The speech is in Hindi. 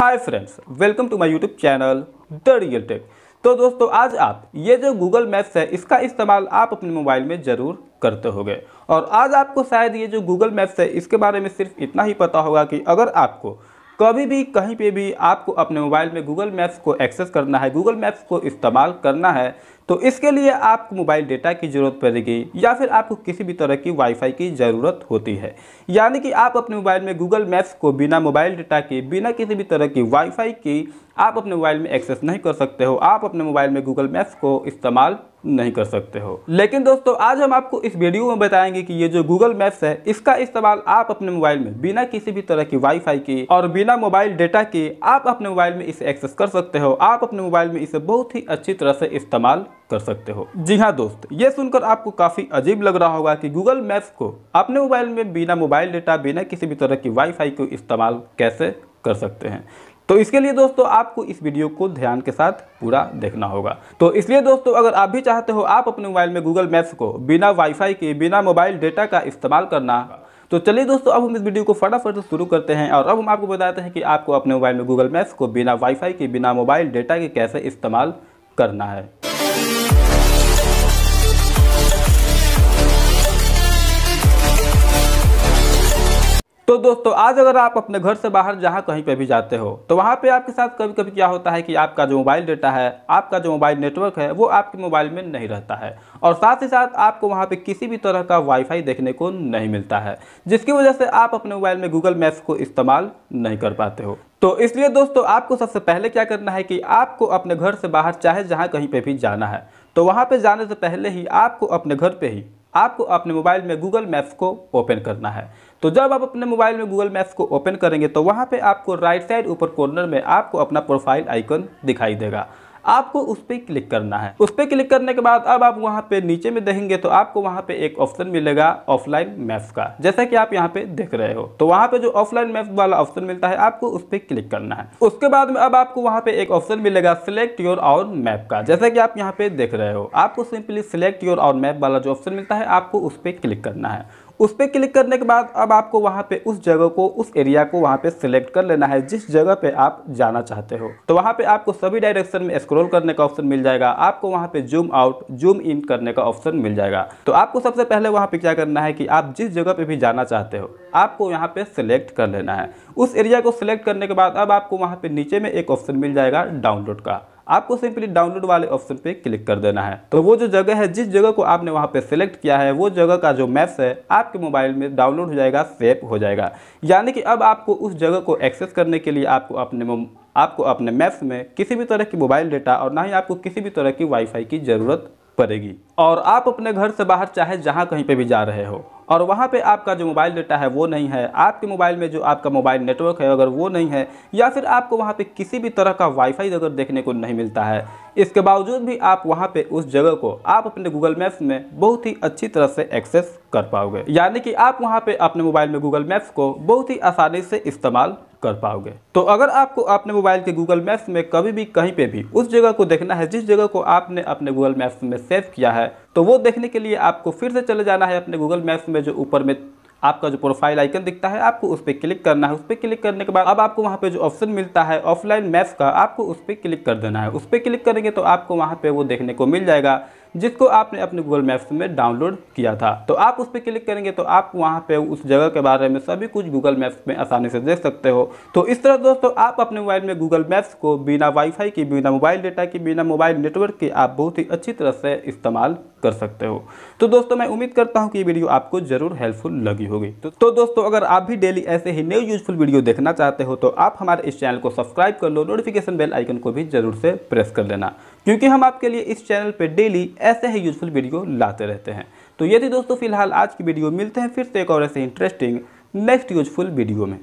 hi friends welcome to my YouTube channel the real tech तो दोस्तों आज आप ये जो गूगल मैप्स है इसका इस्तेमाल आप अपने मोबाइल में ज़रूर करते होंगे और आज आपको शायद ये जो गूगल मैप्स है इसके बारे में सिर्फ इतना ही पता होगा कि अगर आपको कभी भी कहीं पे भी आपको अपने मोबाइल में गूगल मैप्स को एक्सेस करना है गूगल मैप्स को इस्तेमाल करना है तो इसके लिए आपको मोबाइल डेटा की ज़रूरत पड़ेगी या फिर आपको किसी भी तरह की वाईफाई की ज़रूरत होती है यानी कि आप अपने मोबाइल में गूगल मैप्स को बिना मोबाइल डेटा के बिना किसी भी तरह की वाईफाई की आप अपने मोबाइल में एक्सेस नहीं कर सकते हो आप अपने मोबाइल में गूगल मैप्स को इस्तेमाल नहीं कर सकते हो लेकिन दोस्तों आज हम आपको इस वीडियो में बताएंगे कि ये जो गूगल मैप्स है इसका इस्तेमाल आप अपने मोबाइल में बिना किसी भी तरह की वाईफाई की और बिना मोबाइल डेटा के आप अपने मोबाइल में इसे एक्सेस कर सकते हो आप अपने मोबाइल में इसे बहुत ही अच्छी तरह से इस्तेमाल कर सकते हो जी हाँ दोस्त ये सुनकर आपको काफी अजीब लग रहा होगा कि गूगल मैप्स को अपने मोबाइल में बिना मोबाइल डेटा बिना किसी भी तरह की वाईफाई को इस्तेमाल कैसे कर सकते हैं तो इसके लिए दोस्तों आपको इस वीडियो को ध्यान के साथ पूरा देखना होगा तो इसलिए दोस्तों अगर आप भी चाहते हो आप अपने मोबाइल में गूगल मैप्स को बिना वाईफाई के बिना मोबाइल डेटा का इस्तेमाल करना तो चलिए दोस्तों अब हम इस वीडियो को फटाफट से शुरू करते हैं और अब हम आपको बताते हैं कि आपको अपने मोबाइल में गूगल मैप्स को बिना वाईफाई के बिना मोबाइल डेटा के कैसे इस्तेमाल करना है तो दोस्तों आज अगर आप अपने घर से बाहर जहाँ कहीं पर भी जाते हो तो वहाँ पर आपके साथ कभी कभी क्या होता है कि आपका जो मोबाइल डेटा है आपका जो मोबाइल नेटवर्क है वो आपके मोबाइल में नहीं रहता है और साथ ही साथ आपको वहाँ पर किसी भी तरह का वाईफाई देखने को नहीं मिलता है जिसकी वजह से आप अपने मोबाइल में गूगल मैप्स को इस्तेमाल नहीं कर पाते हो तो इसलिए दोस्तों आपको सबसे पहले क्या करना है कि आपको अपने घर से बाहर चाहे जहाँ कहीं पे भी जाना है तो वहाँ पर जाने से पहले ही आपको अपने घर पर ही आपको अपने मोबाइल में गूगल मैप्स को ओपन करना है तो जब आप अपने मोबाइल में गूगल मैप्स को ओपन करेंगे तो वहाँ पे आपको राइट साइड ऊपर कॉर्नर में आपको अपना प्रोफाइल आइकन दिखाई देगा आपको उस पर क्लिक करना है उस पर क्लिक करने के बाद अब आप वहाँ पे नीचे में देखेंगे तो आपको वहाँ पे एक ऑप्शन मिलेगा ऑफलाइन मैप्स का जैसा कि आप यहाँ पे देख रहे हो तो वहाँ पे जो ऑफलाइन मैप्स वाला ऑप्शन मिलता है आपको उस पर क्लिक करना है उसके बाद में अब आपको वहाँ पे एक ऑप्शन मिलेगा सिलेक्ट योर और मैप का जैसा कि आप यहाँ पे देख रहे हो आपको सिंपली सिलेक्ट योर और मैप वाला जो ऑप्शन मिलता है आपको उस पर क्लिक करना है उस पर क्लिक करने के बाद अब आपको वहाँ पे उस जगह को उस एरिया को वहाँ पे सिलेक्ट कर लेना है जिस जगह पे आप जाना चाहते हो तो वहाँ पे आपको सभी डायरेक्शन में स्क्रॉल करने का ऑप्शन मिल जाएगा आपको वहाँ पे जूम आउट जूम इन करने का ऑप्शन मिल जाएगा तो आपको सबसे पहले वहाँ पे क्या करना है कि आप जिस जगह पे भी जाना चाहते हो आपको यहाँ पे सिलेक्ट कर लेना है उस एरिया को सिलेक्ट करने के बाद अब आपको वहाँ पे नीचे में एक ऑप्शन मिल जाएगा डाउनलोड का आपको सिंपली डाउनलोड वाले ऑप्शन पे क्लिक कर देना है तो वो जो जगह है जिस जगह को आपने वहाँ पे सिलेक्ट किया है वो जगह का जो मैप्स है आपके मोबाइल में डाउनलोड हो जाएगा सेव हो जाएगा यानी कि अब आपको उस जगह को एक्सेस करने के लिए आपको अपने आपको अपने मैप्स में किसी भी तरह की मोबाइल डेटा और ना ही आपको किसी भी तरह की वाईफाई की ज़रूरत पड़ेगी और आप अपने घर से बाहर चाहे जहाँ कहीं पे भी जा रहे हो और वहाँ पे आपका जो मोबाइल डेटा है वो नहीं है आपके मोबाइल में जो आपका मोबाइल नेटवर्क है अगर वो नहीं है या फिर आपको वहाँ पे किसी भी तरह का वाईफाई अगर देखने को नहीं मिलता है इसके बावजूद भी आप वहाँ पे उस जगह को आप अपने गूगल मैप्स में बहुत ही अच्छी तरह से एक्सेस कर पाओगे यानी कि आप वहाँ पर अपने मोबाइल में गूगल मैप्स को बहुत ही आसानी से इस्तेमाल कर पाओगे तो अगर आपको अपने मोबाइल के गूगल मैप्स में कभी भी कहीं पे भी उस जगह को देखना है जिस जगह को आपने अपने गूगल मैप्स में सेव किया है तो वो देखने के लिए आपको फिर से चले जाना है अपने गूगल मैप्स में जो ऊपर में आपका जो प्रोफाइल आइकन दिखता है आपको उस पर क्लिक करना है उस पर क्लिक करने के बाद अब आपको वहाँ पे जो ऑप्शन मिलता है ऑफलाइन मैप्स का आपको उस पर क्लिक कर देना है उस पर क्लिक करेंगे तो आपको वहाँ पे वो देखने को मिल जाएगा जिसको आपने अपने गूगल मैप्स में डाउनलोड किया था तो आप उस पर क्लिक करेंगे तो आप वहाँ पर उस जगह के बारे में सभी कुछ गूगल मैप्स में आसानी से देख सकते हो तो इस तरह दोस्तों आप अपने मोबाइल में गूगल मैप्स को बिना वाईफाई के बिना मोबाइल डेटा के बिना मोबाइल नेटवर्क के आप बहुत ही अच्छी तरह से इस्तेमाल कर सकते हो तो दोस्तों मैं उम्मीद करता हूँ कि ये वीडियो आपको जरूर हेल्पफुल लगी होगी तो, तो दोस्तों अगर आप भी डेली ऐसे ही न्यू यूजफुल वीडियो देखना चाहते हो तो आप हमारे इस चैनल को सब्सक्राइब कर लो नोटिफिकेशन बेल आइकन को भी जरूर से प्रेस कर लेना क्योंकि हम आपके लिए इस चैनल पर डेली ऐसे ही यूजफुल वीडियो लाते रहते हैं तो ये थी दोस्तों फिलहाल आज की वीडियो मिलते हैं फिर से एक और ऐसे इंटरेस्टिंग नेक्स्ट यूजफुल वीडियो में